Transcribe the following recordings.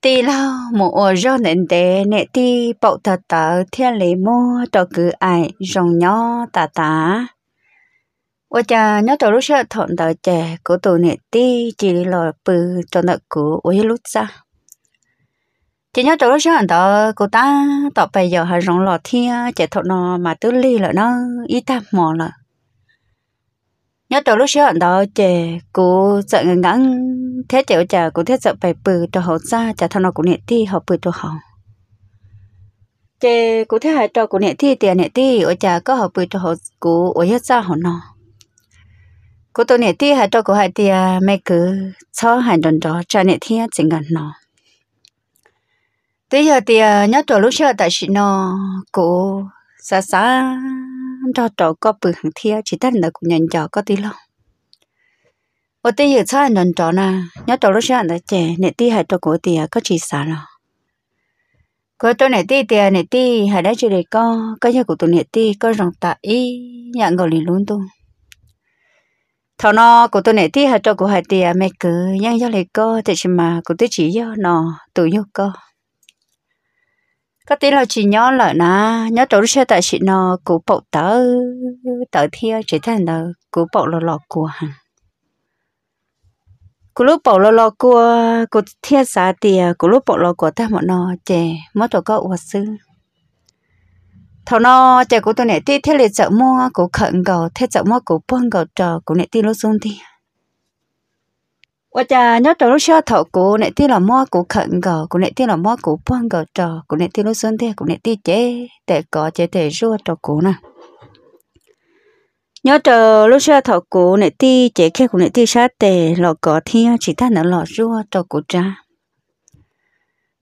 tì lao mù ô rô nền tê nè tì bậu thật tờ thiên lì mô tờ cứ ai rong nhó tà tà. Ô chà nhó tờ lúc sợ thọn tờ chè của tù nè tì chỉ lò bư cho nợ cú ô hê lúc xa. Chỉ nhó tờ lúc sợ tờ của ta tọ bày giờ hà rong lò thiên chè thọn nó mà tư lì lợ nó y tạp mò lợ. Nhó tờ lúc sợ tờ chè của sợ ngang ngắn thế chịu chả cũng thế sợ phải bự cho họ ra chả thằng nào cũng nhẹ thi họ bự cho họ chê cũng thế hai trò cũng nhẹ thi tiền nhẹ thi ở chả có họ bự cho họ cũ ở hết ra họ nó cô tôi nhẹ thi hai trò của hai tia mấy cứ cho hai đòn đó chả nhẹ thi chỉ ngần nó tí giờ thì nhớ trò lúc xưa tại chị nó cô xa xa cho trò có bự hàng thia chỉ thân là cũng nhận cho có tí lòng 我第一次能找呢，你找了啥的姐？你第还找过的啊？可去啥了？có tôi này đi thì này đi hay đã chỉ để có có nhà của tôi này đi có rồng tạ ý nhận gọi liền luôn tôi thằng nó của tôi này đi hay cho của hai thì mẹ cứ nhận cho lại có thì chỉ mà của tôi chỉ do nó tôi yêu có có tí là chỉ nhớ lại nà nhớ chỗ xe tại chị nó của bộ tớ tớ thia chỉ thành là của bộ lò lò của hàng cú lúc bỏ lo lo của cú thiết xã tiề à, cú lúc bỏ lo của ta mọi nó chè mất tổ có uất sư thầu nó chè cú tôi này tí thiết liệt chợ mua cú khẩn cầu thiết chợ mua cú buông cầu trò cú này tí lúc xuống đi, và cha nhớ trò lúc xưa thầu cú này tí là mua cú khẩn cầu cú này tí là mua cú buông cầu trò cú này tí lúc xuống đi cú này tí chế để có chế để rua trò cú nè nhớ chờ lúc xưa thọ cụ này ti chế khe cụ này ti sát tề lọ cỏ thiên chỉ ta nở lọ rua cho cụ cha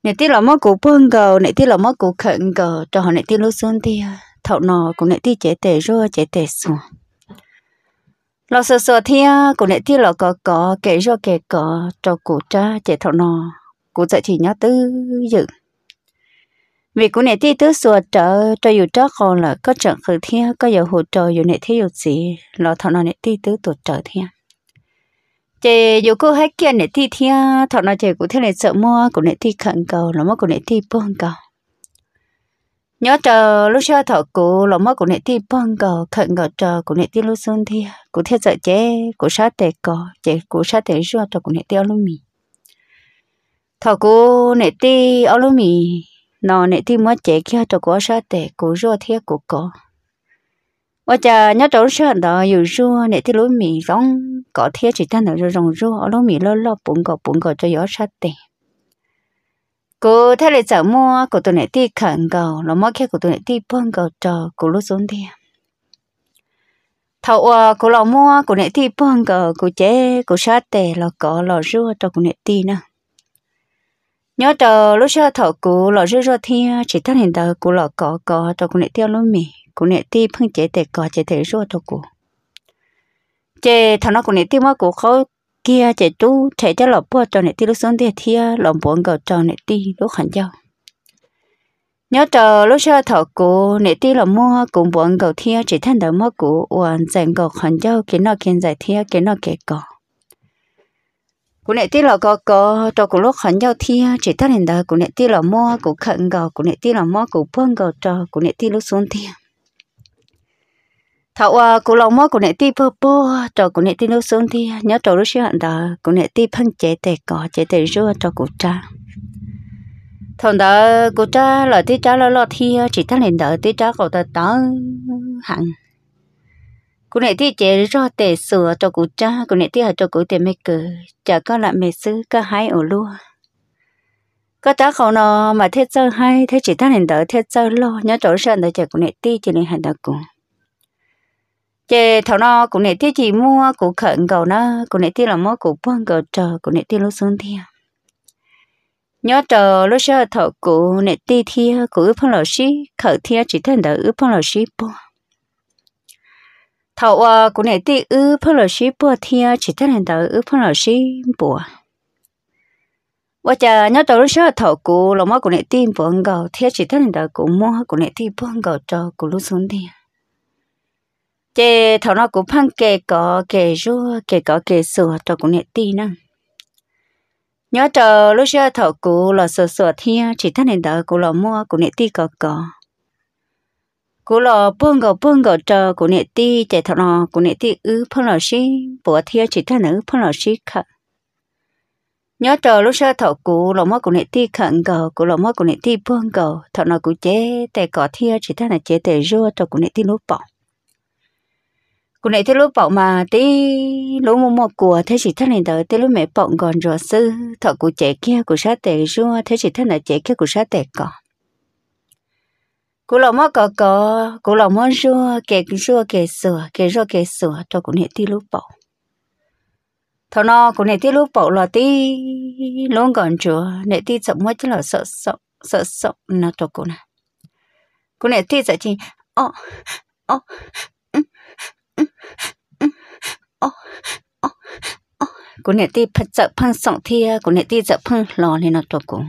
này ti lọ mất cụ bưng gầu này ti lọ mất cụ khẩn gầu cho họ này ti lúc xuân ti thọ nọ cụ này ti chế tề rua chế tề xuống lọ sờ sờ thiên cụ này ti lọ cỏ cỏ kể rua kể cỏ cho cụ cha chế thọ nọ cụ dạy chỉ nhớ tư dựng vì cũng này thì tứ sửa trợ cho dù trước còn là có trận khử thiên có dầu hỗ trợ dù này thì dù gì lo thọ nó này thì tứ tổ trợ thiên chị dù cô hết kia này thì thiên thọ nó chị cũng thế này sợ mua cũng này thì khẩn cầu là mua cũng này thì buông cầu nhớ chờ lúc sau thọ cụ là mua cũng này thì buông cầu khẩn cầu chờ cũng này thì lúc xuân thi cũng thế sợ chế cũng sát tệ cò chị cũng sát tệ ruột cho cũng này tiêu luôn mì thọ cụ này thì ở luôn mì nó nè thì mới chế kia cho có sợ tệ cố rùa thiệt của có và chả nhớ trốn sợ đó dù rùa nè thì lối mì rong có thiệt chỉ ta nó rồi rong rùa lối mì lo lo bụng cọ bụng cọ cho gió sợ tệ cố thay là sợ mua cô tôi nè thì khẩn cầu nó mới kia cô tôi nè thì bông cầu cho cố lúc xuống thiệt thầu à cô lò mua cô nè thì bông cầu cô chế cô sợ tệ là có lò rùa cho cô nè thì nào nhớ chờ lúc xưa thọ cụ lọ rơi rồi thì chỉ ta hiện tại cụ lọ có có cho cụ nệ tiêu luôn mì cụ nệ ti phân chế để có chế thể rồi thọ cụ chế thằng nó cụ nệ tiêu mà cụ khó kia chế tu chế cho lọ bùa cho nệ ti lúc xuống thì thiên lọ buồn gạo cho nệ ti lúc hẳn giao nhớ chờ lúc xưa thọ cụ nệ ti lọ mua cũng buồn gạo thiên chỉ thằng đó mà cụ hoàn dành gạo hẳn giao kiến nó kiến giải thiên kiến nó kể có cụ nè tí là có có cho cụ lúc hẳn giao thi chỉ ta lên đó cụ nè tí là mua cụ khẩn gò cụ nè tí là mua cụ phun gò cho cụ nè tí lúc xuống thi thảo à cụ lòng mua cụ nè tí bơ bơ cho cụ nè tí lúc xuống thi nhớ cho lúc xưa hẳn đó cụ nè tí phân chế tề cỏ chế tề rùa cho cụ cha thằng đó cụ cha là tí cha lo lo thi chỉ ta lên đó tí cha cậu ta tớ hẳn cô này thì chế rõ tệ sửa cho cụ cha cô này thì ở cho cụ tệ mấy cử chả có là mẹ sư có hai ở luôn có tá khẩu nó mà thế sơ hai thế chỉ ta nên đỡ thế sơ lo nhớ chỗ sơ đỡ chả cô này thì chỉ nên hành đạo cùng chế thảo nó cô này thì chỉ mua cụ khẩn cầu nó cô này thì là mua cụ buông cầu chờ cô này thì lúc xuống thiên nhớ chờ lúc sơ thọ cụ này thì thia cụ ướp phong lò sĩ khẩn thia chỉ thân đỡ ướp phong lò sĩ buông thầu à cũng này thì ư phong là sĩ bùa thiên chỉ thấy hiện tại ư phong là sĩ bùa và chờ nhớ tới lúc sau thầu cụ là mà cũng này thì bùa ngầu thiên chỉ thấy hiện tại cũng mua cũng này thì bùa ngầu cho cũng lúc xuống đi chế thầu nó cũng phăng kề cỏ kề rua kề cỏ kề sửa cho cũng này thì năng nhớ chờ lúc sau thầu cụ là sửa sửa thiên chỉ thấy hiện tại cũng là mua cũng này thì cỏ cỏ cú lò buông gò buông gò chờ cú nệ ti chạy thọ lò cú nệ ti ư phân lò xí bùa thia chỉ thân nữ phân lò xí khờ nhớ chờ lúc sơ thọ cú lò mơ cú nệ ti khẩn gò cú lò mơ cú nệ ti buông gò thọ lò cú chế tè cỏ thia chỉ thân là chế tè rua cho cú nệ ti lúc bỏ cú nệ ti lúc bỏ mà ti lúc mua mua của thế chỉ thân này tới ti lúc mẹ bọng gòn rửa sư thọ cú chế kia cú sát tè rua thế chỉ thân là chế kia cú sát tè cỏ cú lò mò có có cú lò mò rùa kẻ rùa kẻ sửa kẻ rùa kẻ sửa cho cũng hệ ti lúc bỏ thọ nó cũng hệ ti lúc bỏ là ti luôn còn chùa hệ ti sợ mò chứ là sợ sợ sợ sợ nó cho cũng nè cũng hệ ti sợ chi ô ô ô ô cũng hệ ti phật sợ phăng sợ thia cũng hệ ti sợ phăng lò nên nó cho cũng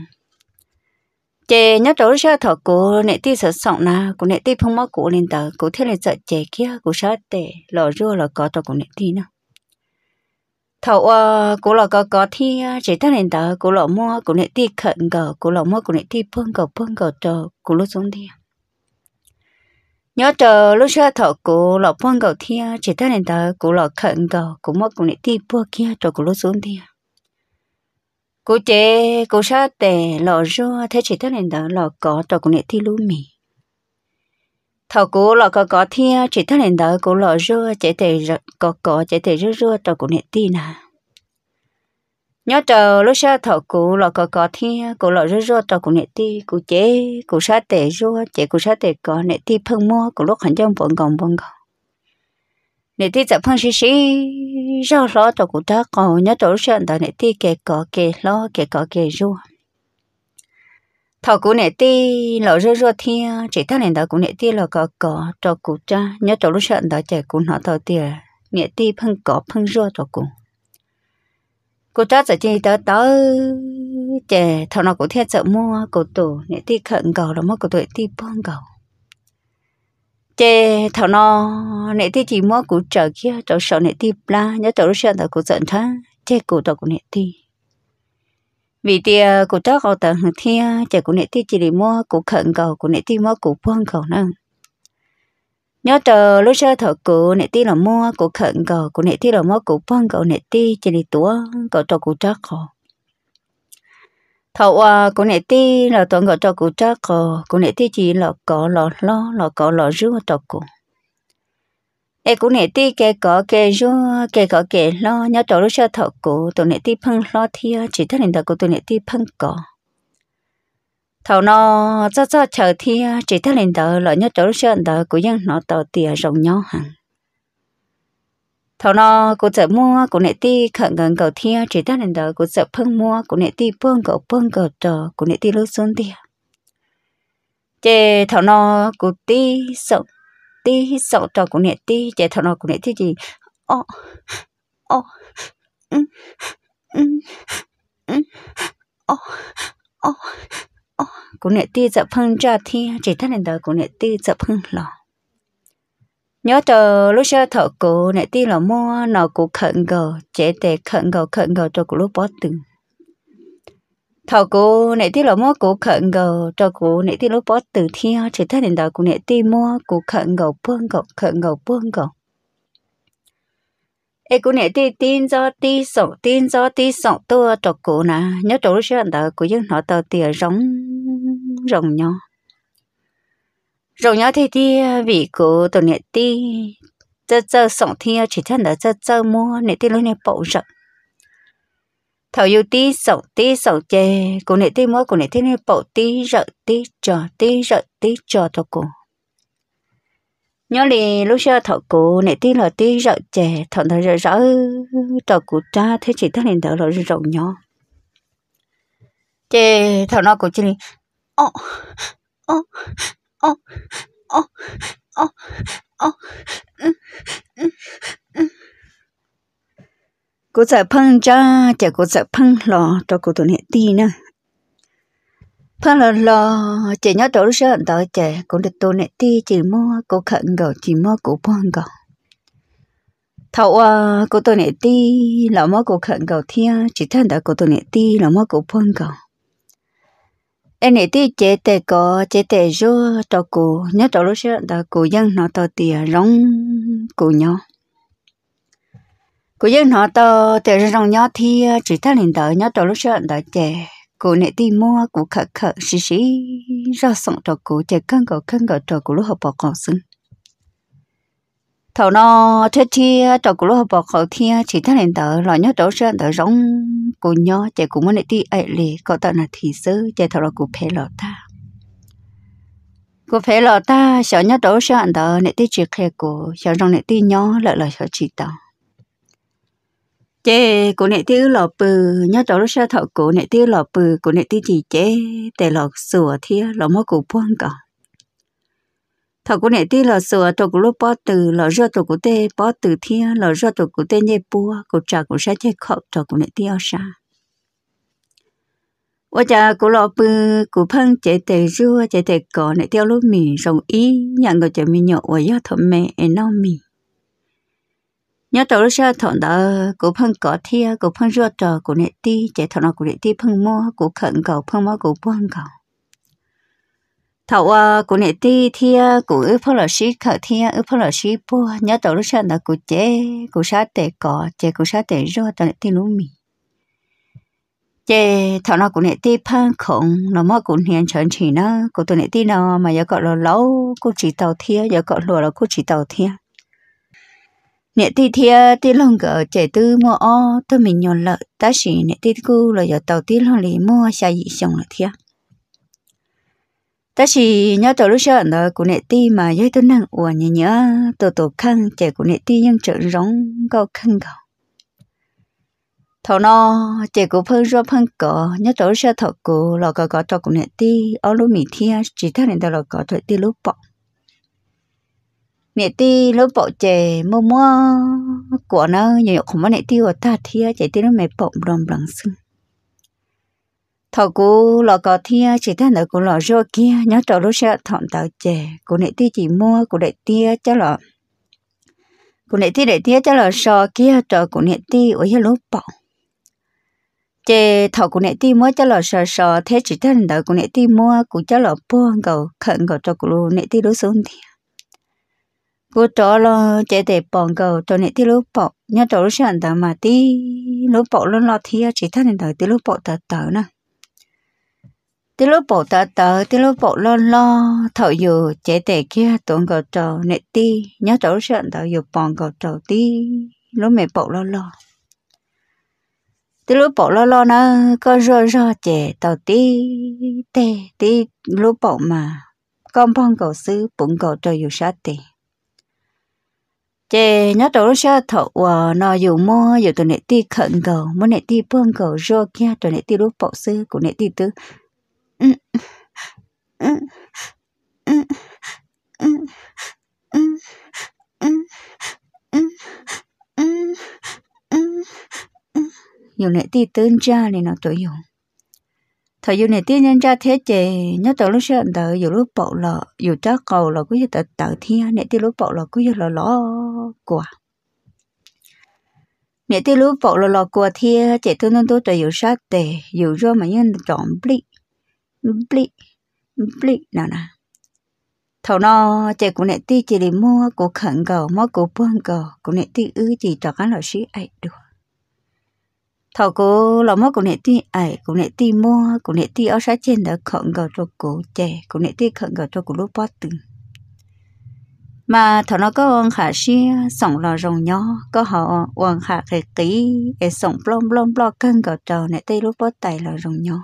chị nhớ chỗ sợ thọ cô nệ ti sợ sọng na cô nệ ti phong mơ cô lên tờ cô thế là sợ chè kia cô sợ tệ lò rùa lò có cho cô nệ ti nữa thầu à cô lò có có thi chỉ ta lên tờ cô lò mua cô nệ ti khẩn gờ cô lò mua cô nệ ti phong gờ phong gờ cho cô lúc xuống đi nhớ chờ lúc sợ thọ cô lò phong gờ thi chỉ ta lên tờ cô lò khẩn gờ cô mua cô nệ ti phong kia cho cô lúc xuống đi cô chế cô sa tè lọ rô thế chỉ thế này đó lọ có trò cũng nghệ thi lú mì thầu cô lọ có có thi chỉ thế này đó cô lọ rô chế tè có có chế tè rô rô trò cũng nghệ thi nà nhớ chờ lúc sa thầu cô lọ có có thi cô lọ rô rô trò cũng nghệ thi cô chế cô sa tè rô chế cô sa tè có nghệ thi phân mua cô lúc hành trong vẫn còn vẫn còn nè thì tập phong sĩ sĩ rau lo tổ cụ ta còn nhớ tổ sơn đó nè ti kể có kể lo kể có kể ru thọ cụ nè ti lo rau rau thiên chỉ thằng nè đó cụ nè ti lo có có tổ cụ ta nhớ tổ lúc sơn đó chỉ cụ nó tổ tiền nè ti phong có phong rau tổ cụ cụ ta sẽ chỉ tới tới chỉ thằng nào cụ thiên giờ mua cụ tổ nè ti khẩn cầu là mua cụ tổ ti bông cầu chế thảo nó nệ thì chỉ mua củ trở kia trở sợ nệ thì la nhớ trở sợ thảo củ giận thá chế củ tàu của nệ thì vì tia củ tớ cầu tờ hằng thi chế củ nệ thì chỉ để mua củ khẩn cầu củ nệ thì mua củ buông cầu năng nhớ trở lúc sợ thảo củ nệ thì là mua củ khẩn cầu củ nệ thì là mua củ buông cầu nệ thì chỉ để túa cầu tàu củ chắc cầu thầu à cô này ti là tôi gọi cho cô cha cô cô này ti chỉ là có lo lo là có lo rước cho cô em cô này ti kể có kể rước kể có kể lo nhớ cho lúc sao thầu cô tôi này ti phăng lo thia chỉ thấy là cô tôi này ti phăng có thầu nó cho cho chờ thia chỉ thấy là nhớ cho lúc sao đó cô dân nó tàu tiền rồng nhau hàng thầu nó cô chợ mua cô nệ ti khẩn gần cầu thiên chỉ ta đến đó cô chợ phân mua cô nệ ti bưng cầu bưng cầu trò cô nệ ti lối xuống tia chè thảo nó cô ti sợ ti sợ trò cô nệ ti chè thảo nó cô nệ ti gì ô ô ừ ừ ừ ô ô ô cô nệ ti chợ phân trò thiên chỉ ta đến đó cô nệ ti chợ phân lò nhớ chờ lúc xưa thợ cụ này ti là mua nó cụ khẩn gờ chế tệ khẩn gờ khẩn gờ cho cụ lúc bó từng thợ cụ này ti là mua cụ khẩn gờ cho cụ này ti lúc bó từ thiên chỉ thấy đến đó cụ này ti mua cụ khẩn gờ buông gờ khẩn gờ buông gờ ê cụ này ti tin do ti sống tin do ti sống tua cho cụ nà nhớ chỗ lúc xưa đào cụ dân họ tờ tiền rồng rồng nhau rồi nhớ thì đi ờ, vì cụ tụi nè đi chơi chơi sống thì ờ, chỉ thân là chơi chơi mua nè đi luôn nè bộ rộng thầu yêu tí sống tí sống chè cụ nè đi mua cụ nè đi nè bộ tí rợ tí trò tí rợ tí trò thôi cụ nhớ đi lúc xưa thầu cụ nè tí là tí rợ chè thọ thọ rợ rỡ trò cụ cha thế chỉ thân nè thọ rồi rộng nhỏ chè thọ nó cụ chỉ ô ô ô ô ô ô cô sợ phăng cha chả cô sợ phăng lò cho cô tụi nhẹ ti nè phăng lò lò chả nhớ chỗ sợ đó chả cô được tụi nhẹ ti chỉ mua cô khẩn gầu chỉ mua ờ, cô bong gầu, thầu à cô tụi nhẹ ti là mua cô khẩn gầu thia chỉ thân đó cô tụi nhẹ ti là mua cô bong gầu em này thì chế tệ có chế tệ rô cho cụ nhớ cho lúc xưa là cụ dân nó to tìa rong cụ nhỏ cụ dân nó to tìa rong nhỏ thì ờ, chỉ thắc liền đỡ nhớ cho lúc xưa đã chế cụ này thì mua cụ khờ khờ xí xí ra sống cho cụ chế cân cầu cân cầu cho cụ lúc học bỏ còn xứng thầu nó thế thì trò của lúc bỏ khẩu thi chỉ thằng lên tờ lo nhớ trâu sơn tờ rong cô nhớ chạy cũng muốn đi ấy lì có tận là thị sư chạy thầu là của phê lọ ta của phê lọ ta sợ nhớ trâu sơn tờ nệ tí chỉ khe của sợ rong nệ tí nhớ lợi là sợ chỉ tờ chế của nệ tí lọ bự nhớ trâu sơn thầu của nệ tí lọ bự của nệ tí chỉ chế để lọ sửa thi lọ mất của buông cả thọ của nè tí là sửa thọ của lúc bỏ từ là do thọ của tê bỏ từ thiên là do thọ của tê nhẹ bùa cũng trà cũng sẽ chơi khóc thọ của nè tí ở xa và cha của lo bự của phân chế tề rửa chế tề cỏ nè tiêu lúc mì rồng ý nhận người chế mì nhậu và do thọ mẹ nó mì nhớ tàu lúc sau thọ đó của phân cỏ thia của phân rửa trò của nè tí chế thọ nó của nè tí phân mua của khẩn cầu phân mua của buông cầu thầu à của nè ti thì à, của ư phô sĩ xí khở thì à, ư phô lò xí nhớ tổ lúc sáng là cụ chế cụ sát tệ cỏ chế cụ sát tệ rô tổ nè ti lú mì chế thầu nó của nè ti phan khổng nó mò của hiền chọn chỉ nó của tổ nè ti nó mà giờ gọi là lâu cụ chỉ tàu thia giờ gọi lùa là cụ chỉ tàu thia nè ti thia à, ti lông gờ chế tư mua o tôi mình nhon lợi ta sĩ nè ti cụ là giờ tàu ti lông lì mua xa dị xong là thia ta chỉ nhớ tổ lúc sợ đó của nệ ti mà giới tôi năng uổng nhớ nhớ tổ tổ khăn trẻ của nệ ti nhưng trợ rong câu khăn cầu thọ nó trẻ của phân do phân cỏ nhớ tổ lúc sợ thọ của lọ cỏ cỏ tổ của nệ ti ở lúc mì thia chỉ thằng này đó lọ cỏ thọ ti lúc bọ nệ ti lúc bọ trẻ mua mua của nó nhiều không có nệ ti của ta thia trẻ ti nó mẹ bọ rồng bằng xưng thọ cú lọ có thia chỉ thế nữa của lọ rô kia nhớ trò lúc sẽ thọn tàu chè của nãy tia chỉ mua của đại tia cho lọ của nãy tia đại tia cho lọ sò kia trò của nãy tia ở dưới lúc bỏ chè thọ của nãy tia mua cho lọ sò sò thế chỉ thế nữa của nãy tia mua của cho lọ buông cầu khẩn cầu trò cú nãy tia lúc xuống thì cô trò lọ chè để bỏ cầu trò nãy tia lúc bỏ nhớ trò lúc sợ tàu mà tia lúc bỏ luôn lọ thia chỉ thế nữa tia lúc bỏ tờ tờ nè tí lúc bộ tớ tớ tí lúc bộ lo lo thợ dù chế tệ kia tuần cầu trầu nệ ti nhớ trấu sợn thợ dù bòn cầu trầu ti lúc mẹ bộ lo lo tí lúc bộ lo lo nó có rơ rơ chế tàu ti tê tí lúc bộ mà con bòn cầu sứ bụng cầu trầu dù sát tì chế nhớ trấu sơ thợ và nó dù mua dù tụi nệ ti khẩn cầu muốn nệ ti bông cầu rơ kia tụi nệ ti lúc bộ sứ của nệ ti tứ nhiều nè ti tên cha này nó tuổi dùng thời dù này tiên nhân cha thế chè nhớ tàu lúc sơn tờ dù lúc bộ lọ dù cha cầu lọ cứ như tờ tờ thiên nè lúc bộ lọ cứ như lọ lọ quả nè tiên lúc bộ lọ lọ quả thiên chè tôi nên tôi tờ dù sát tề dù rồi mà nhân trọn blik bli bli nào nè thầu nó chạy cũng nãy ti chỉ để mua của khẩn cầu mua của buông cầu cũng nãy ti ư chỉ cho các lão sĩ ấy được thầu cố lão mua của nãy ti ấy của nãy ti mua của nãy ti ở sát trên đó khẩn cầu cho cô chạy của nãy ti khẩn cầu cho cô lúc bắt từng mà thằng nó có ông khả sĩ sống lò rồng nhỏ có họ ông khả cái kỹ để sống plom plom plom cân cầu cho này ti lúc bớt tay lò rồng nhỏ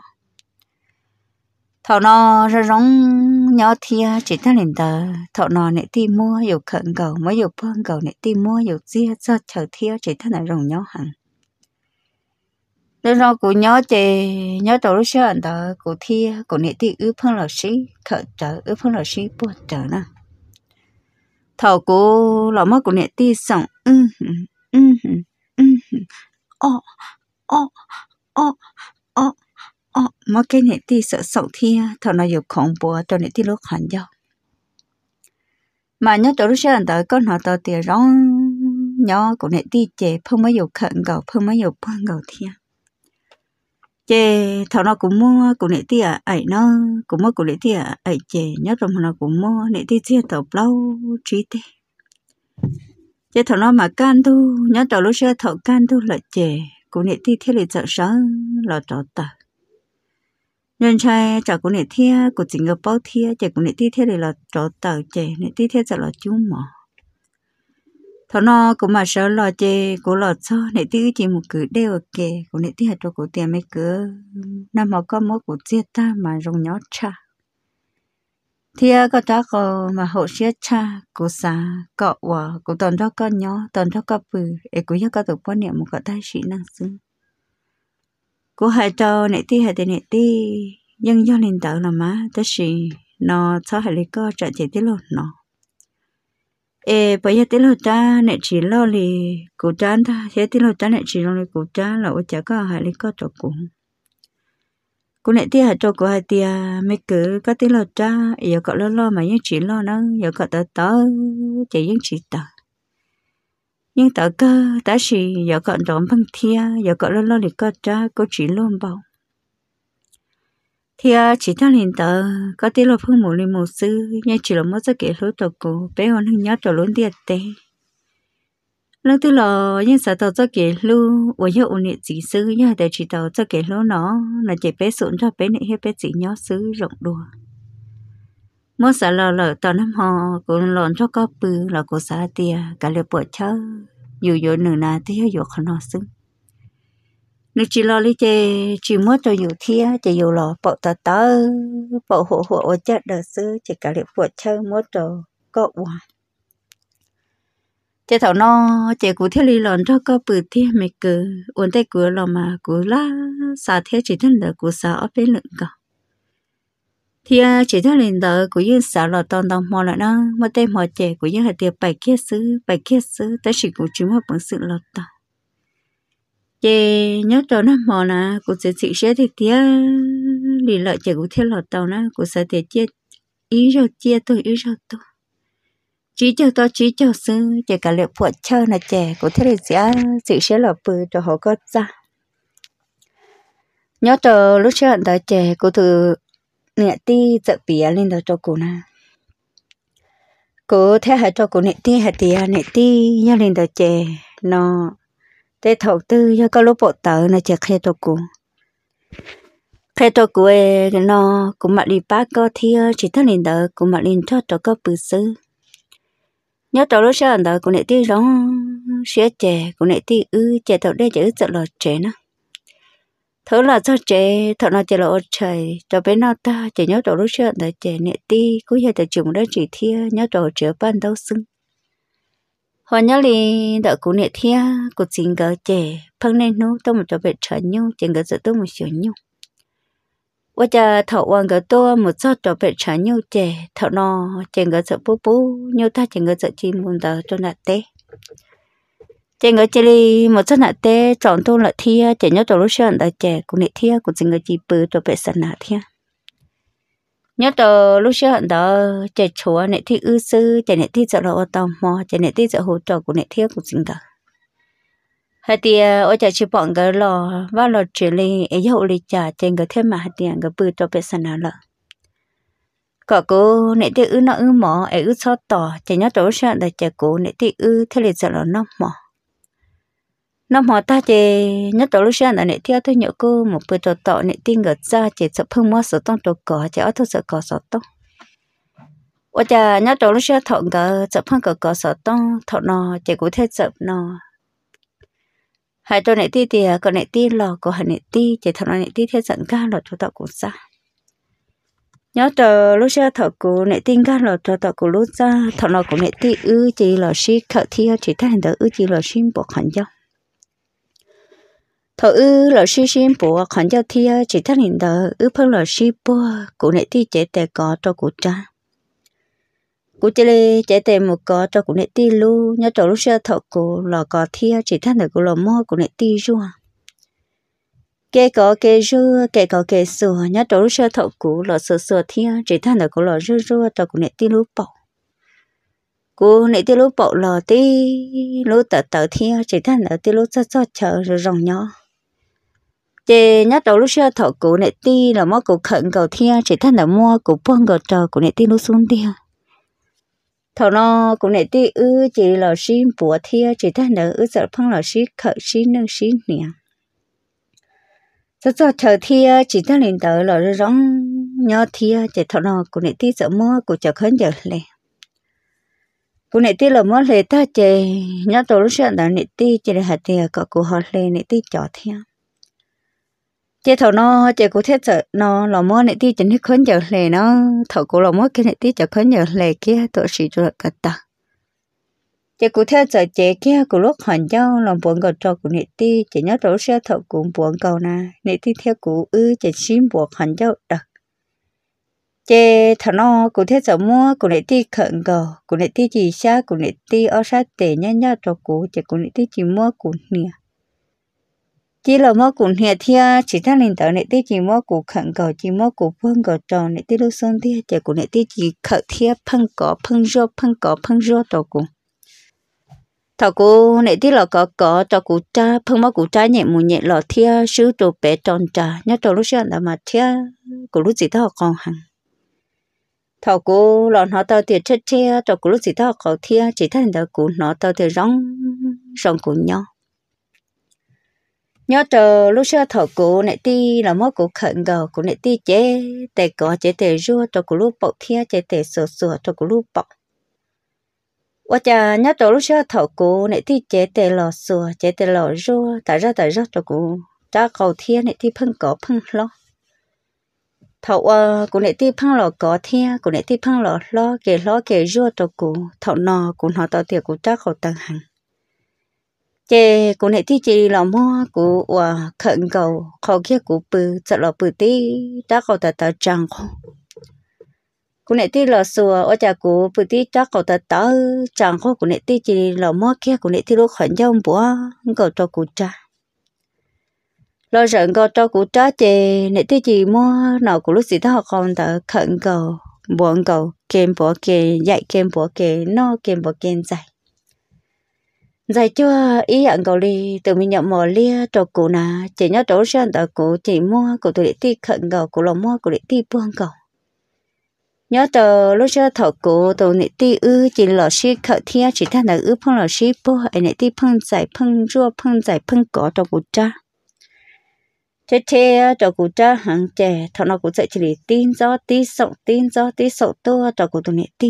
thọ nó ra rong nhỏ thia chỉ ta lên tờ thọ nó nệ ti mua dục khẩn cầu mới dục phương cầu nệ ti mua dục chia cho chờ thia chỉ ta lại rồng nhỏ hẳn lúc nó cụ nhớ chè nhớ tổ lúc xưa anh ta cụ thia cụ nệ ti ước phong lão sĩ khở trở ước phong lão sĩ buồn trở nè thọ cụ lão mất cụ nệ ti sống ừ ừ ừ ừ ô ô ô ô 哦，冇给你地手手天，头脑有恐怖，到你地路看着。mà ờ, nhớ tổ lúc sáng tới con họ tao tiền rong nhớ cũng để đi chè không mới dục khẩn cầu không mới dục quan cầu thiên chè thằng nó cũng mua cũng để đi à ấy nó cũng mua cũng để đi à ấy chè nhớ rồi mà nó cũng mua để đi chia tổ lâu trí tê chè thằng nó mà can thu nhớ tổ lúc sáng thọ can thu là chè cũng để đi theo là sợ sáng là trọ tạc nhân trai chả cũng nể thia của chỉ người bao thia chả cũng nể thia thia là chỗ tàu chè nể thia thia chả là chú mỏ thằng nó cũng mà sợ lo chè của lo cho nể thia chỉ một cứ đều kề của nể thia cho của tiền mấy cứ năm họ có mỗi của chết ta mà rong nhót cha thia có cha có mà hậu chết cha của xa cọ quả của toàn đó con nhỏ toàn đó con bự để ấy cũng có được quan niệm một cái tai sĩ năng xứng cô hai trâu nè ti hai tiền nè ti nhưng do linh tạo là má tất gì nó cho hai lấy co trả tiền tiết lộ nó ê bây giờ tiết lộ ta nè chỉ lo lì cụ ta ta thế tiết lộ ta nè chỉ lo lì cụ ta là ô chả có hai lấy co cho cụ cụ nè ti hai trâu cụ hai tia à, mấy cứ có tiết lộ ta giờ có lo lo mà nhưng chỉ lo nó giờ có tớ tớ chỉ nhưng chỉ tớ nhưng tớ cơ tớ chỉ giờ còn đón bằng thia giờ còn lo lo lịch có cha có chỉ luôn bảo thì chỉ ta liền tớ có tiếng là phương mù liền mù sư nhưng chỉ là mất giấc kể lối tớ cổ bé hồn hưng nhát tớ lớn điệt tê lúc tư là nhưng sợ tớ giấc kể lu với nhớ ổn định gì sư nhưng để chỉ tớ giấc kể lu nó là chỉ bé sụn cho bé này hay bé chỉ nhớ sư rộng đùa มื่อสาเราเหลือตอนน้ำหอกูหลอนชอบก็ปือเรากูสาเตียกะเลยปวดเช้าอยู่อยู่หนึ่งนาที่อยู่ขนอซึ่งนึกจีรอลิเจจีมั่วจะอยู่เที่ยจะอยู่หล่อปะตะเตอปะหัวหัวโอจะเดือซื้อจะกะเลยปวดเช้ามั่วจะก็ว่าจะเถานอเจกูเที่ยลีหลอนชอบก็ปือเที่ยไม่เกินอ้วนได้กูเรามากูล่าสาเที่ยจีท่านเดือกูสาเอาไปหนึ่งก่อน thì à, chỉ theo lên đó của những xã là toàn đồng mò lại đó, mà tên mò trẻ của những hạt tiền bảy kia xứ bảy kia xứ ta chỉ của chúng mà bằng sự lọt tờ chị nhớ cho nó mò là của sẽ sự sẽ thì tía lì lợi trẻ của thiết lọt tàu nó của sẽ tiệp chia ý rồi chia tôi ý rồi tôi chỉ cho tôi chỉ cho sư trẻ cả liệu phụ chơi là trẻ của thế là sự sẽ là bự cho họ có ra nhớ chờ lúc trước anh ta trẻ của thử nè ti chợ bìa lên đó cho cô na cô thế hệ cho cô nè ti hệ ti nè ti nhớ lên đó chè nó để thầu tư cho có lúc bộ tờ nó chè khe cho cô khe cho cô ấy nó cũng mặc đi ba có thi chỉ thằng lên đó cũng mặc lên cho cho có bự sư nhớ cho lúc sau đó cô nè ti rong xé chè cô nè ti ư chè thầu đây chữ chợ lọt chè nó thở là cho trẻ thở là trẻ là ở trời cho bé nào ta trẻ nhớ tổ lúc chuyện là trẻ nhẹ ti cũng giờ trẻ chúng đã chỉ thia nhớ tổ trẻ ban đầu sưng hoa nhớ li đỡ cú nhẹ thia cũng xin gỡ trẻ phân nên nô tôi một cho bé trở nhau trẻ gỡ sợ tôi một xíu nhau và cha thọ hoàng gỡ tôi một cho cho bé trở nhau trẻ thở nó trẻ gỡ sợ bố bố nhau ta trẻ gỡ sợ chim muốn đỡ cho nạt té chị người chị đi một số nạ tê chọn tôi là thia chị nhớ tổ lúc sáng đã trẻ cũng nị thia cũng chị người chị bự tôi bị sần nạ thia nhớ tổ lúc sáng đó trẻ chúa nị thi ư sư trẻ nị thi sợ lộ tò mò trẻ nị thi sợ hỗ trợ cũng nị thia cũng chị đó hạt tiền ở chợ chỉ bọn cái lò và lò chỉ li ấy hậu lịch trả trên cái thêm mà hạt tiền cái bự tôi bị sần nạ lợ cả cô nị thi ư nó ư mỏ ấy ư sao tỏ trẻ nhớ tổ lúc sáng đã trẻ cô nị thi ư thế là sợ lo nó mỏ nó mò ta chè nhất tổ lúc là này theo tôi nhớ cô một bữa tổ tổ này tin ngờ ra chè sợ phương mua sợ tông tổ cỏ chè ở thôi sợ cỏ sợ tông ở chà nhất tổ lúc sáng thọ ngờ sợ phương cỏ cỏ sợ tông thọ nò chè cũng theo sợ nò hai tổ này ti thì còn này ti lò còn hai này ti chè thọ nò này ti theo giận ca lò cho tao cũng xa nhớ tổ lúc xưa thọ cụ nệ tin gan lò tờ tọ cụ lúc ra thọ nò cụ nệ ti ư chỉ lọ xí khở thi chỉ thấy hình đỡ ư chỉ lọ xí bộ hẳn nhau thọ ư lọ sĩ xin bùa khoản giao thi chỉ thắc hiện đờ ư phân lọ sĩ bùa cụ nệ ti chế tè có cho cụ cha cụ chế lê chế tè một có cho cụ nệ ti lu nhớ trò lúc xưa thọ cụ lọ có thi chỉ thắc được cụ lọ mò cụ nệ ti rùa kê có kê rùa kê có kê sùa nhớ trò lúc xưa thọ cụ lọ sửa sùa thi chỉ thắc được cụ lọ rùa rùa cho cụ nệ ti lu bọc cô nãy tiêu lúa bộ lò tí lúa tờ tờ thiên chỉ thanh ở tiêu lúa cho cho chờ rồi rồng nhỏ chị nhớ đầu lúc xưa thọ cụ này ti là mua cụ khẩn cầu thia chỉ thân là mua cụ buông cầu trò cụ này ti lúc xuống tia thọ nó cụ này ti ư chị là xin bùa thia chị thân là ư sợ phong là xin khẩn xin nâng xin nè cho cho chờ thia chị thân liền tới là rong nhớ thia chị thọ nó cụ này ti sợ mua cụ chờ khẩn giờ lẹ cụ này ti là mua lệ ta chị nhớ đầu lúc xưa là này ti chị là hạt tia có cụ họ lệ này ti chờ thia chế thầu nó chế cũng thiết sợ nó lò mò này tí chính hết khốn giờ lề nó thầu cũng lò mò cái này tí chợ khốn giờ lề kia tôi sĩ cho cả ta chế cũng thiết sợ chế kia cũng lúc hoàn giao lòng buồn cầu cho cũng này tí chế nhớ rổ xe thầu cũng buồn cầu na này tí theo cũng ư chế xin buộc hoàn giao được chế thầu nó cũng thiết sợ mua cũng này tí khẩn cầu cũng này tí chỉ xa cũng này tí ở sát tệ nhá nhá cho cũng chế cũng này tí chỉ mua cũng nhiều chỉ là mô cụ nhẹ thia chỉ ta lên tới này tí chỉ mô cụ khẩn cầu chỉ mô cụ phân cầu tròn này tí lúc xuân thia chỉ cụ này tí chỉ khẩn thia phân cỏ phân rô phân cỏ phân rô tổ cũng thọ cụ này tí là có có thọ cụ cha phân mô cụ cha nhẹ mù nhẹ lọ thia sứ tổ bé tròn trà nhớ tổ lúc xưa là mà thia của lúc gì đó còn hằng thọ cụ lọ nó tao tiệt chết thia thọ cụ lúc gì đó có thia chỉ ta lên tới cụ nó tao tiệt rong rong cụ nhau nhớ chờ lúc xưa thọ cụ nãy ti là mất cụ khẩn gờ cụ nãy ti chế tề có chế tề rua cho cụ lúc bọc thia chế tề sửa sửa cho cụ lúc bọc và cha nhớ chờ lúc xưa thọ cụ nãy ti chế tề lò sửa chế tề lò rua tại ra tại ra cho cụ cha cầu thia nãy ti phăng có phăng lo thọ ờ cụ nãy ti phăng lò có thia cụ nãy ti phăng lò lo kề lo kề rua cho cụ thọ nò cụ nò tao tiệc cụ cha cầu tầng hàng chị cũng hệ thi chị là mua của và khẩn cầu khó kia của bự chợ là bự tí đã cầu tờ tờ chẳng không cô hệ thi là sùa ở nhà của bự tí đã cầu tờ tờ chẳng không cô hệ thi chị là mua kia cô hệ thi lúc khẩn trong bữa cầu cho cụ cha lo sợ cầu cho cụ cha chị hệ thi chị mua nào của lúc gì đó còn tờ khẩn cầu buồn cầu kèm bỏ kèm dạy kèm bỏ kèm nó kèm bỏ kèm dạy Giải cho ý ăn cầu đi từ mình nhận mò lia trò cụ nà chỉ nhớ trổ sang tờ cụ chỉ mua cụ tuổi ti khẩn cầu cụ lòng mua cụ ti buông cầu nhớ tờ lúc xưa thọ cụ tổ nị ti ư chỉ lò xí khẩn thia chỉ than là ư phong lò xí bô anh nị ti phong giải phong rua phong giải phong cỏ trò cụ cha thế thế trò cụ cha hàng trẻ thọ nó cụ dạy chỉ lì tin gió tin sậu tin gió tí sậu tua trò cụ tụ nị ti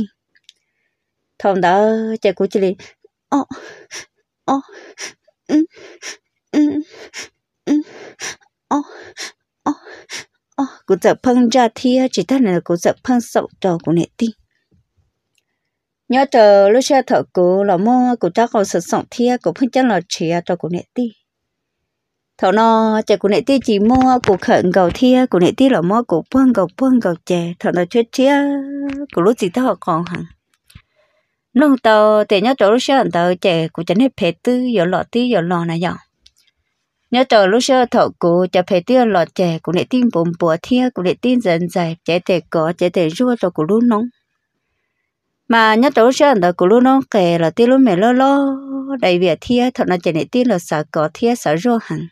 thằng đó trẻ cụ chỉ lì 哦，哦，嗯，嗯，嗯，哦，哦，哦，cụ giờ phân ra thì chỉ ta là cụ giờ phân sầu trò của nệ tin nhớ chờ lúc xe thở cụ là mua cụ ta còn sợ sọng thì cụ phân chân là chỉ trò của nệ tin thọ nó chè của nệ ti chỉ mua của khẩn cầu thia của nệ ti là mua của bông cầu bông cầu chè thọ nó chết chia của lúc gì tao còn hẳn nông tàu thì nhớ chỗ lúc xưa tàu chè của chân hết phê tư giờ lọ tư giờ lọ này dòng nhớ chỗ lúc xưa thọ cụ chả phê tư lọ chè của lại tin bùm bùa thia của lại tin dần dài chè thể có chè thể rua rồi của lúc nóng mà nhớ chỗ lúc xưa tàu của lúc nóng kè là tư lúc mẹ lo lo đầy việc thia thọ nó chè lại tin là sợ có thia sợ rua hẳn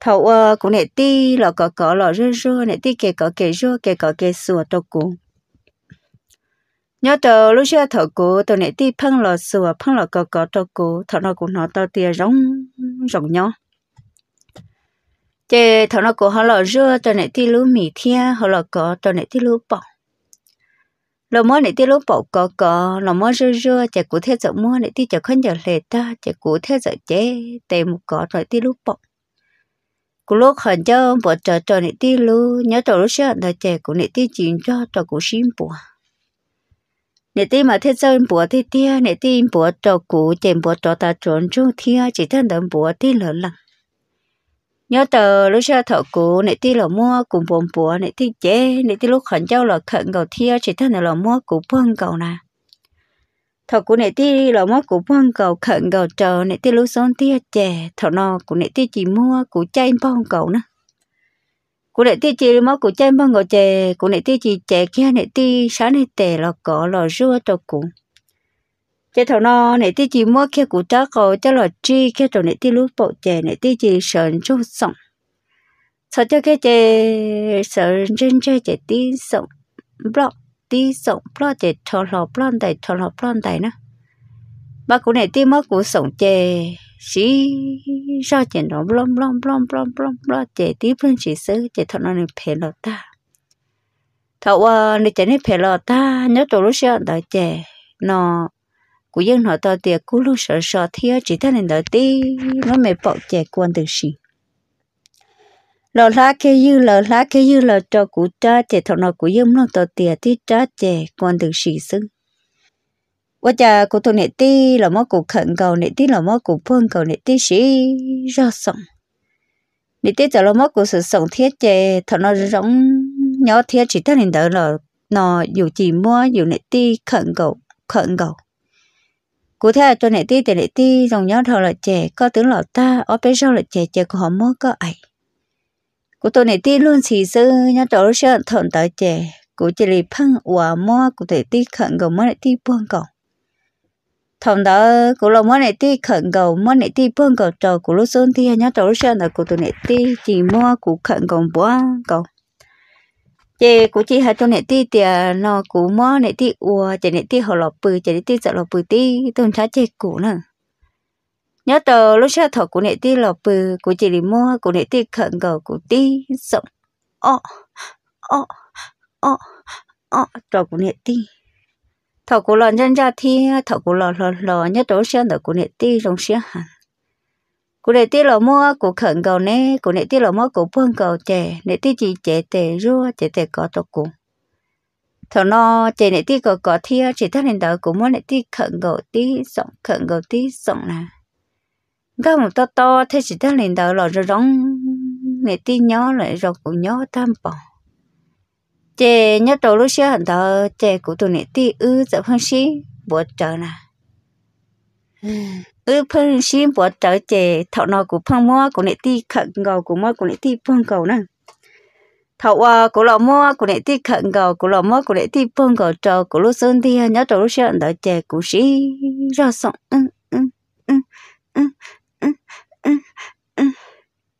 thọ ờ, của lại tin là có có lọ rua rua lại tin kè có kè rua kè có kè sủa tàu cũng nhớ tờ lúc xưa thọ cổ tờ này đi phân lọ sửa phân lọ cờ cờ tờ cổ thọ nó cũng nó tờ tia rong rong nhau chế thọ nó cổ họ lọ rưa tờ này ti lú mì thia họ lọ cờ tờ này đi lúa bọ lọ mua này đi lúa bọ cờ cờ lọ mua rưa rưa chế cụ thế giờ mua này đi chợ khăn giờ lệ ta chế cụ thế giờ chế tề một cờ tờ ti lú bọ cú lúc hận cho bộ trợ trợ này ti lú nhớ tờ lúc xưa là chế cụ này ti chuyện cho tờ cụ xin bùa ti ti ti mà tiền ta chỉ nhớ từ lúc xưa thợ cũ nãy ti là mua cùng bồn bùa nãy ti chế nãy ti lúc khẩn châu là khẩn cầu thia chỉ thân là mua cụ phương cầu nè thợ cũ nãy ti là mua cụ phương cầu khẩn cầu chờ nãy ti lúc xôn thia chè thợ nọ cụ nãy ti chỉ mua cụ chay bông cầu nữa cụ này thì chỉ mà cụ chơi mà ngồi chè, cụ này thì chỉ chè kia này ti sáng này tè là cỏ là rửa cho cụ chơi thầu nó này thì chỉ mua kia cụ chắc có chắc là chi kia thầu này thì lúa bộ chè này thì chỉ sợ chút sống sau cho cái chè sợ chân chè chơi ti sống block ti sống block chơi thầu lò block đầy thầu lò block đầy nữa mà cụ này thì mất cụ sống chè chỉ do chỉ nó blom blom blom blom blom blom chỉ tiếp lên chỉ sứ chỉ thọ nó nên phê lọt ta thọ à ờ, nên chỉ nên phê lọt ta nhớ tổ lúc xưa đợi chỉ nó cú dân họ to tiệt cú lúc sợ sợ thia chỉ ta nên đợi tí nó mệt bỏ chỉ quan từ gì lọ lá cây dư lọ lá cây dư lọ cho cú cha chỉ thọ nó cú dân nó to tiệt tí cha chỉ quan từ gì sưng 我家 cụ thôn này tí là mó cụ khẩn cầu này tí là mó cụ phương cầu này tí sĩ ra sống này tí giờ là mó cụ sự sống thiết chế thằng nó rỗng nhỏ thiết chỉ thằng này đó là nó dù chỉ mua dù này tí khẩn cầu khẩn cầu cụ thể cho này tí thì này tí dòng nhỏ thằng là trẻ có tướng là ta ở bên sau là trẻ trẻ của họ mua có ấy cụ tôi này tí luôn xì sư nhá chỗ sơn thọn tới trẻ cụ chỉ lì phăng quả mua cụ thể tí khẩn cầu mới lại tí buông cầu thằng đó cô là món này tí khẩn cầu món này tí phong cầu trò của lúc xuân thì nhớ trò lúc xuân là cô tụi này tí chỉ mua của khẩn cầu bữa cầu chị cô chỉ hai trong này tí thì nó cô mua này tí ua chị này tí họ lọp bự chị này tí sợ lọp bự tí tôi thấy chị cũ nữa nhớ tờ lúc xưa thọ cô nệ ti lọp bự cô chỉ đi mua cô nệ ti khẩn cầu cô ti rộng ọ ọ ọ ọ trò cô nệ ti thọ cụ lò nhân ra thì thọ cụ lò lò lò nhất đối xem được cụ nệ ti rong xem hả cụ nệ ti lò mua cụ khẩn cầu nè cụ nệ ti lò mua cụ buông cầu chè nệ ti chỉ chè tè rua chè tè có tộc cụ thọ nó chè nệ ti có có thi chỉ thắt lên đầu cụ mua nệ ti khẩn cầu ti sọng khẩn cầu ti sọng là các một to to thế chỉ thắt lên đầu lò rồi rong nệ ti nhỏ lại rồi cụ nhỏ tam bò chị nhớ đầu lúc xưa hẳn thọ chị của tụi này ti ư giờ phân xí bỏ trợ nè ừ. ư phân xí bỏ trợ chị thọ nó của phân mua của này ti khẩn gầu của mua của này ti phân cầu nè thọ qua ờ, của lọ mua của này ti khẩn gầu của lọ mua của này ti phân cầu trợ của lúc xuân ti nhớ đầu lúc xưa hẳn thọ chị của xí ra sọn ư ư ư ư ư ư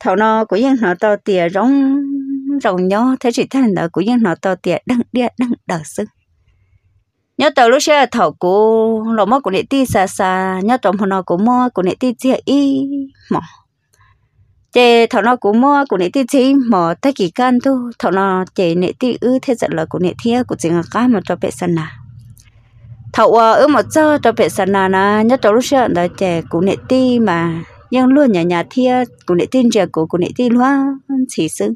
thọ nó của dân nó to tìa rong rồng nhó thế chỉ thân nợ của những nó to tiệt đăng đĩa đăng đờ sưng nhớ tàu lúc xe thảo cố lọ mò của nệ ti xa xa nhớ trong hòn nó của mò của nệ ti chia y mỏ chè thảo nó của mò của nệ ti chỉ mỏ tay kỳ can tu thảo nó chè nệ ti ư thế giật lời của nệ thia của chính cá mà cho bệ sân nà thảo ư một cho cho bệ sân nà nà nhớ tàu lúc xe là chè của nệ ti mà nhưng luôn nhà nhà thia của nệ tin chè của của nệ ti loa chỉ sưng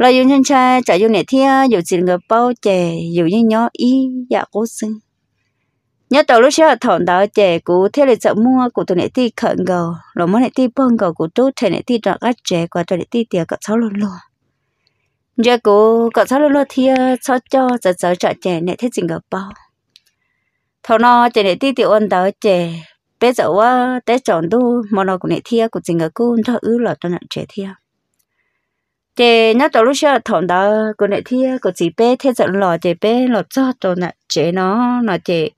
là yêu nhân trai trả yêu nè thia yêu chỉ người bao chè yêu nhân nhỏ ý dạ cố sinh nhớ tàu lúc xưa thọn đó chè cũ thế là sợ mua của tụi nè ti khẩn gầu lo mới nè ti bông gầu của chú thế nè ti đoạn gắt chè qua tụi nè ti tiệc cậu sáu luôn luôn giờ cũ cậu sáu luôn luôn thia cho cho giờ giờ trả chè nè thế chỉ người bao thọ nó chè nè ti tiểu ôn đó chè bây giờ quá té chọn đu mà nó cũng nè thia của chỉ người cũ cho ứ là cho nè chè thia chế nó tổ lúc xưa thằng đó cô này thì cô chỉ bé thế giận lò chế bé lò cho tổ nè chế nó nó chế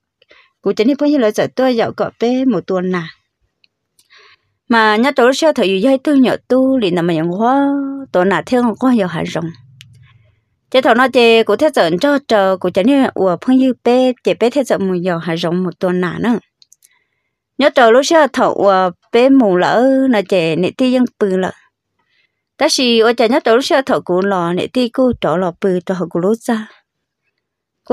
cô chế này bao nhiêu lời giờ tôi dạo cọ bé một tuần nà mà nhớ tổ lúc xưa thằng dây tôi nhỏ tu liền là mà nhận hóa tổ nà thiên con qua giờ hà rồng chế thằng nó chế cô thế giận cho chờ cô chế này ủa phong như bé chế bé thế giận một nhiều hà rồng một tuần nà nữa nhớ tổ lúc xưa thằng bé mù lỡ là chế nị ti dân bự lỡ 但是我 chẳng nhớ tôi sẽ thọ cũ lò nè tí cô trọ lò bự trọ họ cũ lúa ra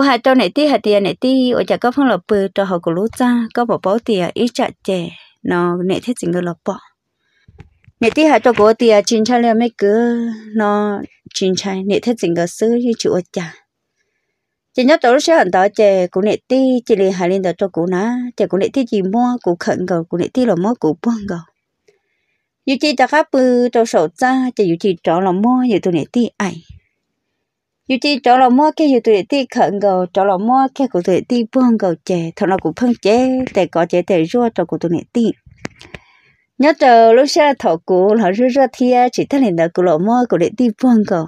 hai trọ nè tí hai tiền nè tí tôi chẳng có phong lò bự trọ họ cũ lúa có bỏ bỏ tiền ít chặt chè nó nè thế chỉ người lò bỏ nè tí hai trọ của tiền chín chai là mấy cứ nó chín chai nè thế chỉ người xứ như chịu ở chả chỉ nhớ tôi sẽ hẳn đó chè cũng nè tí chỉ liền hai lên đó cho cũ ná chè cũng nè tí chỉ mua cũng khẩn cầu cũng nè tí là mua cũng buông cầu yêu yêu yêu yêu yêu chỉ trâu ai khẩn của của buông chè chè, chè cũng để để có cho nhớ chờ lúc xe thọ cũ là rửa rửa thia chỉ thấy hình đó của lộ mơ của để đi buông cầu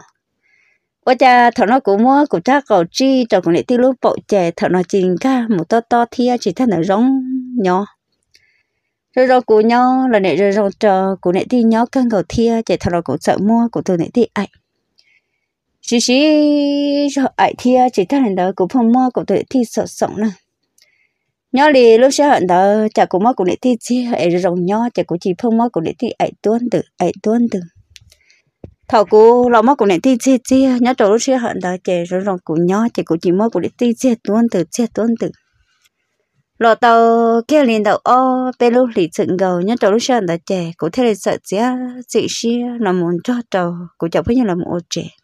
quá cha thọ nó cũng mơ cụ cha cầu chi cho cụ để đi lúc bộ chè thọ nó chìm ca một to to thia chỉ thấy nó rong nhỏ rồi rồi cụ nhau là nè rồi rồi chờ cụ nè thì nhau căng cầu thia chạy thằng rồi cụ sợ mua cụ tôi nè thì ảnh chỉ chỉ cho ảnh thia chỉ thằng này đó cụ không mua cụ tôi thì sợ sợ nè nhau thì lúc sẽ hận đó chả cụ mua cụ nè thì chỉ ảnh rồi nhau chả cụ chỉ không mua cụ nè thì ảnh tuân từ ảnh tuân từ thầu cụ lò mua cụ nè thì chia chia nhớ chỗ lúc sẽ hận đó chạy rồi rồi cụ nhau chạy cụ chỉ mua cụ nè thì chia tuân từ chia tuân từ lọ tàu kia liền đầu ô bê lúc lì chừng gầu nhớ trâu lúc sáng đã chè cụ thế là sợ chía chị xia là muốn cho trâu cũng chẳng phải như là muốn ô